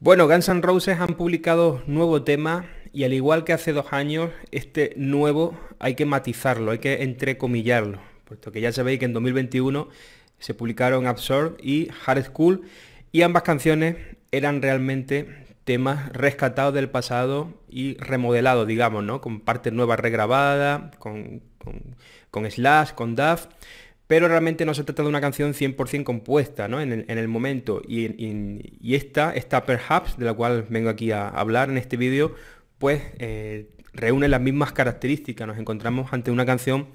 Bueno, Guns N' Roses han publicado nuevo tema y al igual que hace dos años, este nuevo hay que matizarlo, hay que entrecomillarlo, puesto que ya sabéis que en 2021 se publicaron Absorb y Hard School y ambas canciones eran realmente temas rescatados del pasado y remodelados, digamos, ¿no? Con partes nuevas regrabadas, con, con Slash, con Duff pero realmente no se trata de una canción 100% compuesta en, el, momento. Y, esta, esta Perhaps, de la cual vengo aquí a hablar en este vídeo, pues eh, reúne las mismas características. Nos encontramos ante una canción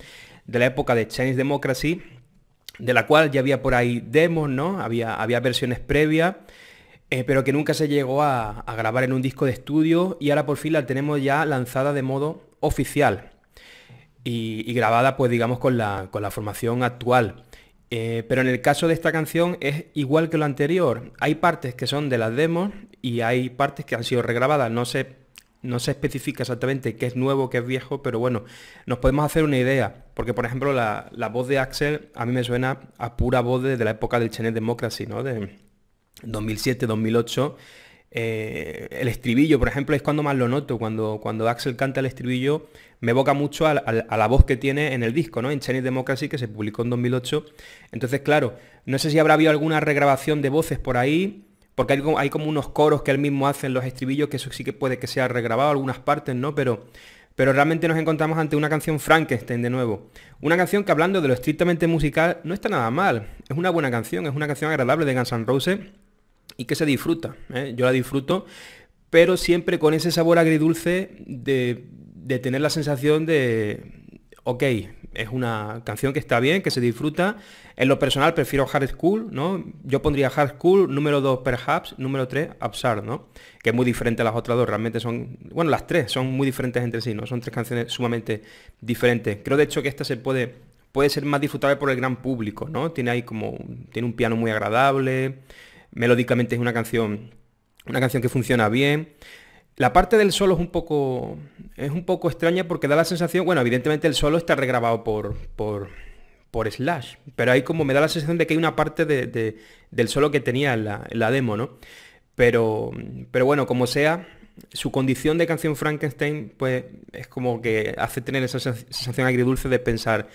de la época de Chinese Democracy, de la cual ya había por ahí demos, ¿no? Había, versiones previas, eh, pero que nunca se llegó a grabar en un disco de estudio y ahora por fin la tenemos ya lanzada de modo oficial y, grabada pues digamos con la, con la formación actual. Eh, pero en el caso de esta canción es igual que lo anterior. Hay partes que son de las demos y hay partes que han sido regrabadas. No se, no se especifica exactamente qué es nuevo, qué es viejo, pero bueno, nos podemos hacer una idea. Porque, por ejemplo, la, voz de Axel a mí me suena a pura voz de, de la época del Chenet Democracy, ¿no? De 2007, 2008. Eh, el estribillo, por ejemplo, es cuando más lo noto, cuando, cuando Axel canta el estribillo, me evoca mucho a, la voz que tiene en el disco, ¿no? En Chinese Democracy, que se publicó en 2008. Entonces, claro, no sé si habrá habido alguna regrabación de voces por ahí, porque hay como, unos coros que él mismo hace en los estribillos, que eso sí que puede que sea regrabado, algunas partes, ¿no? Pero pero realmente nos encontramos ante una canción Frankenstein de nuevo. Una canción que hablando de lo estrictamente musical no está nada mal. Es una buena canción, es una canción agradable de Guns N' Roses y que se disfruta. ¿eh? Yo la disfruto, pero siempre con ese sabor agridulce de, de tener la sensación de, ok, es una canción que está bien, que se disfruta. En lo personal prefiero Hard School, ¿no? Yo pondría Hard School, número 2 Perhaps, número 3 absar ¿no? Que es muy diferente a las otras dos, realmente son, bueno, las tres son muy diferentes entre sí, ¿no? Son tres canciones sumamente diferentes. Creo de hecho que esta se puede, puede ser más disfrutable por el gran público, ¿no? Tiene ahí como, tiene un piano muy agradable, melódicamente es una canción, una canción que funciona bien. La parte del solo es un poco, es un poco extraña porque da la sensación, bueno, evidentemente el solo está regrabado por, por, Slash, pero ahí como me da la sensación de que hay una parte del solo que tenía en la, la demo, ¿no? Pero, pero bueno, como sea, su condición de canción Frankenstein, pues es como que hace tener esa sensación agridulce de pensar,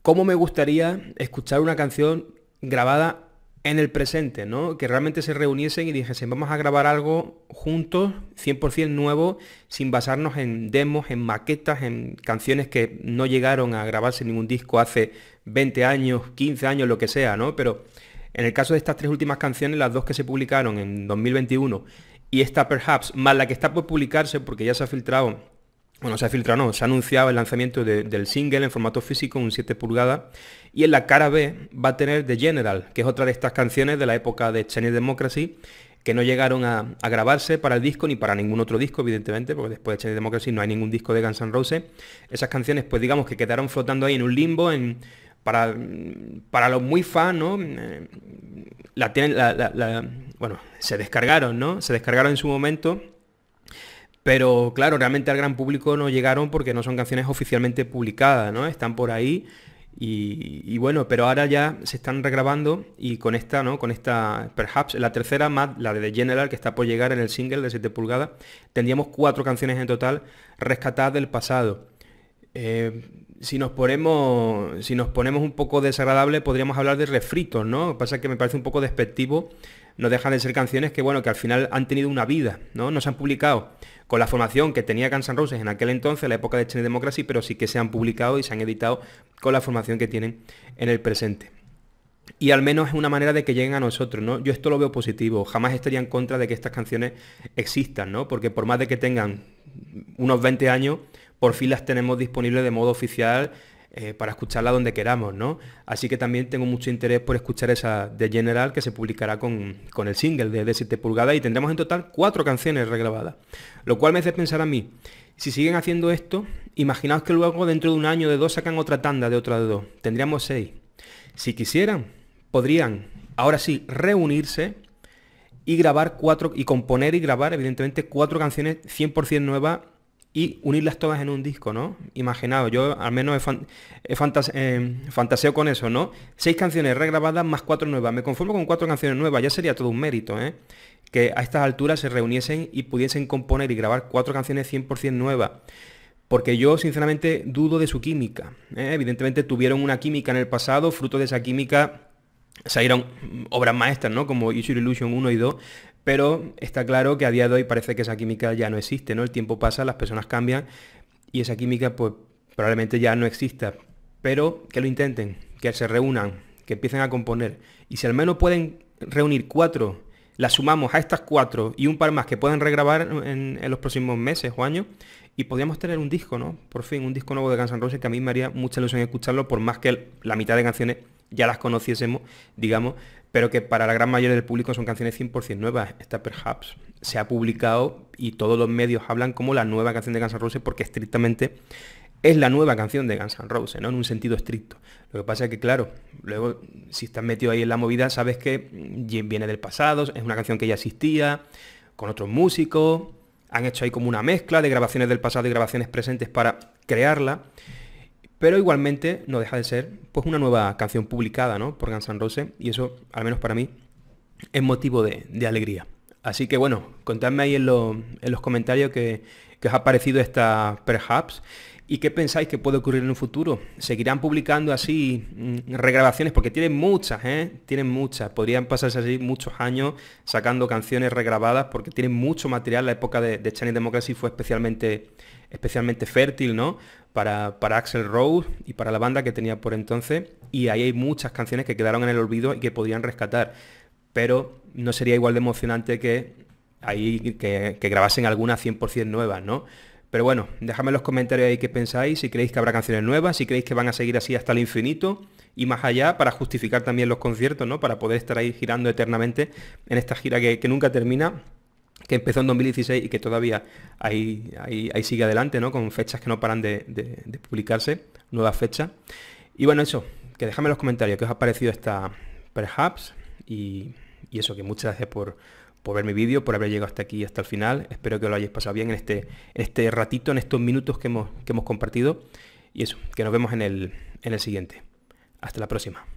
¿cómo me gustaría escuchar una canción grabada en el presente, ¿no? Que realmente se reuniesen y dijesen, vamos a grabar algo juntos, 100% nuevo, sin basarnos en demos, en maquetas, en canciones que no llegaron a grabarse en ningún disco hace 20 años, 15 años, lo que sea, ¿no? Pero en el caso de estas tres últimas canciones, las dos que se publicaron en 2021 y esta Perhaps, más la que está por publicarse, porque ya se ha filtrado bueno, se ha filtrado, no, se ha anunciado el lanzamiento del single en formato físico, un 7 pulgadas, y en la cara B va a tener The General, que es otra de estas canciones de la época de Chinese Democracy, que no llegaron a, grabarse para el disco ni para ningún otro disco, evidentemente, porque después de Chinese Democracy no hay ningún disco de Guns N' Roses. Esas canciones, pues digamos que quedaron flotando ahí en un limbo, en, para, para los muy fans, ¿no? Eh, bueno, se descargaron, ¿no? Se descargaron en su momento pero claro, realmente al gran público no llegaron porque no son canciones oficialmente publicadas, ¿no? Están por ahí. Y, bueno, pero ahora ya se están regrabando y con esta, ¿no? Con esta, perhaps, la tercera más, la de The General, que está por llegar en el single de 7 pulgadas, tendríamos cuatro canciones en total rescatadas del pasado. Eh, si nos ponemos si nos ponemos un poco desagradable podríamos hablar de refritos no pasa que me parece un poco despectivo no dejan de ser canciones que bueno que al final han tenido una vida no no se han publicado con la formación que tenía Guns N' Roses en aquel entonces la época de China Democracy pero sí que se han publicado y se han editado con la formación que tienen en el presente y al menos es una manera de que lleguen a nosotros, ¿no? Yo esto lo veo positivo, jamás estaría en contra de que estas canciones existan, ¿no? Porque por más de que tengan unos 20 años, por fin las tenemos disponibles de modo oficial eh, para escucharla donde queramos, ¿no? Así que también tengo mucho interés por escuchar esa de General que se publicará con, el single de, de 7 pulgadas y tendremos en total cuatro canciones regrabadas. Lo cual me hace pensar a mí, si siguen haciendo esto, imaginaos que luego dentro de un año de dos sacan otra tanda de otra de dos. Tendríamos seis. Si quisieran, podrían, ahora sí, reunirse y grabar cuatro, y componer y grabar, evidentemente, cuatro canciones 100% nuevas y unirlas todas en un disco, ¿no? Imaginado, yo al menos eh, fantaseo con eso, ¿no? Seis canciones regrabadas más cuatro nuevas. Me conformo con cuatro canciones nuevas, ya sería todo un mérito, ¿eh? Que a estas alturas se reuniesen y pudiesen componer y grabar cuatro canciones 100% nuevas. Porque yo sinceramente dudo de su química. ¿eh? Evidentemente tuvieron una química en el pasado, fruto de esa química salieron obras maestras, ¿no? Como Usual Illusion 1 y 2, pero está claro que a día de hoy parece que esa química ya no existe, ¿no? El tiempo pasa, las personas cambian y esa química pues probablemente ya no exista. Pero que lo intenten, que se reúnan, que empiecen a componer. Y si al menos pueden reunir cuatro la sumamos a estas cuatro y un par más que pueden regrabar en, los próximos meses o años y podríamos tener un disco, ¿no? Por fin, un disco nuevo de Guns N' que a mí me haría mucha ilusión escucharlo, por más que la mitad de canciones ya las conociésemos, digamos, pero que para la gran mayoría del público son canciones 100% nuevas. Esta Perhaps se ha publicado y todos los medios hablan como la nueva canción de Guns N' porque estrictamente es la nueva canción de Guns Rose, ¿no? En un sentido estricto. Lo que pasa es que, claro, luego, si estás metido ahí en la movida, sabes que viene del pasado, es una canción que ya existía, con otros músicos, han hecho ahí como una mezcla de grabaciones del pasado y grabaciones presentes para crearla, pero igualmente no deja de ser pues una nueva canción publicada, ¿no? Por Guns Rose, y eso, al menos para mí, es motivo de, alegría. Así que bueno, contadme ahí en, los comentarios que, que os ha parecido esta Perhaps. ¿Y qué pensáis que puede ocurrir en un futuro? ¿Seguirán publicando así mm, regrabaciones? Porque tienen muchas, ¿eh? Tienen muchas. Podrían pasarse así muchos años sacando canciones regrabadas porque tienen mucho material. La época de, de Chinese Democracy fue especialmente, especialmente fértil, ¿no? Para, para Axel Rose y para la banda que tenía por entonces. Y ahí hay muchas canciones que quedaron en el olvido y que podrían rescatar. Pero no sería igual de emocionante que ahí que, que grabasen algunas 100% nuevas, ¿no? Pero bueno, dejadme en los comentarios ahí qué pensáis, si creéis que habrá canciones nuevas, si creéis que van a seguir así hasta el infinito y más allá para justificar también los conciertos, ¿no? Para poder estar ahí girando eternamente en esta gira que, nunca termina que empezó en 2016 y que todavía ahí, sigue adelante, ¿no? Con fechas que no paran de, publicarse, nuevas fechas. Y bueno, eso, que dejadme en los comentarios qué os ha parecido esta Perhaps y, y eso, que muchas gracias por, por ver mi vídeo, por haber llegado hasta aquí, hasta el final. Espero que lo hayáis pasado bien en este, este ratito, en estos minutos que hemos, hemos compartido. Y eso, que nos vemos el, en el siguiente. Hasta la próxima.